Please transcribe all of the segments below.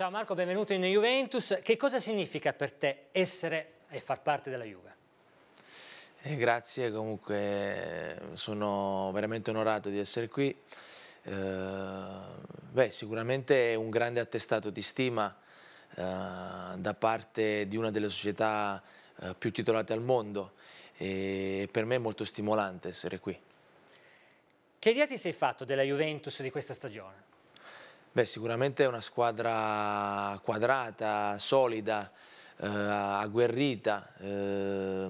Ciao Marco, benvenuto in Juventus. Che cosa significa per te essere e far parte della Juve? Eh, grazie, comunque sono veramente onorato di essere qui. Eh, beh, sicuramente è un grande attestato di stima eh, da parte di una delle società eh, più titolate al mondo e per me è molto stimolante essere qui. Che idea ti sei fatto della Juventus di questa stagione? Beh, sicuramente è una squadra quadrata, solida, eh, agguerrita, eh,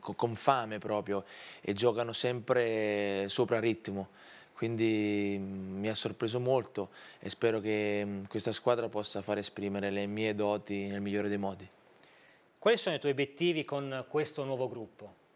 con fame proprio e giocano sempre sopra ritmo. Quindi mm, mi ha sorpreso molto e spero che mm, questa squadra possa far esprimere le mie doti nel migliore dei modi. Quali sono i tuoi obiettivi con questo nuovo gruppo?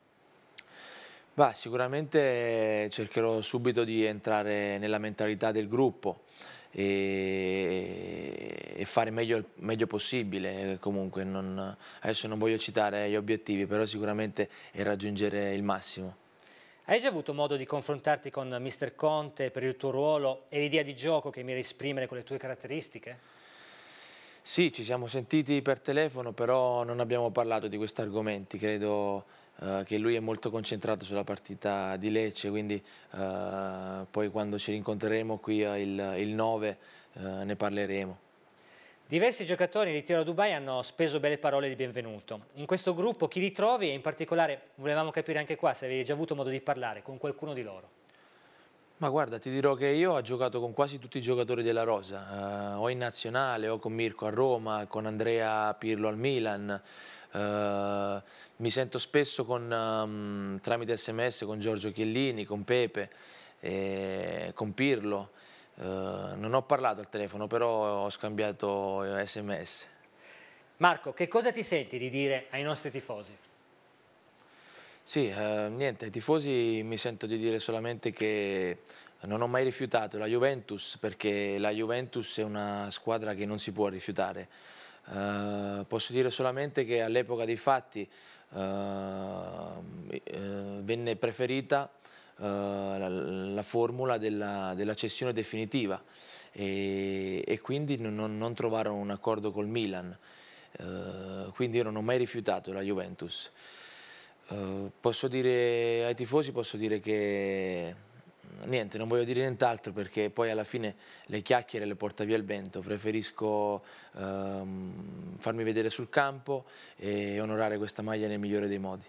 Bah, sicuramente cercherò subito di entrare nella mentalità del gruppo e, e fare meglio il meglio possibile comunque non, adesso non voglio citare gli obiettivi però sicuramente è raggiungere il massimo hai già avuto modo di confrontarti con Mr. Conte per il tuo ruolo e l'idea di gioco che mi esprimere con le tue caratteristiche? Sì, ci siamo sentiti per telefono, però non abbiamo parlato di questi argomenti. Credo eh, che lui è molto concentrato sulla partita di Lecce, quindi uh, poi quando ci rincontreremo qui uh, il, il, 9 ne parleremo. Diversi giocatori di ritiro a Dubai hanno speso belle parole di benvenuto. In questo gruppo chi li trovi e in particolare volevamo capire anche qua se avevi già avuto modo di parlare con qualcuno di loro. Ma guarda, ti dirò che io ho giocato con quasi tutti i giocatori della Rosa, eh, o in nazionale, o con Mirko a Roma, con Andrea Pirlo al Milan. Eh, mi sento spesso con, um, tramite sms con Giorgio Chiellini, con Pepe, eh, con Pirlo. Eh, non ho parlato al telefono, però ho scambiato sms. Marco, che cosa ti senti di dire ai nostri tifosi? Sì, eh, niente, ai tifosi mi sento di dire solamente che non ho mai rifiutato la Juventus perché la Juventus è una squadra che non si può rifiutare. Eh, posso dire solamente che all'epoca dei fatti ehm, eh, venne preferita eh, la, la, formula della, della cessione definitiva e, e quindi non, non trovarono un accordo col Milan. Ehm, quindi io non ho mai rifiutato la Juventus. Eh, posso dire ai tifosi, posso dire che mm, niente, non voglio dire nient'altro perché poi alla fine le chiacchiere le porta via il vento, preferisco um, farmi vedere sul campo e onorare questa maglia nel migliore dei modi.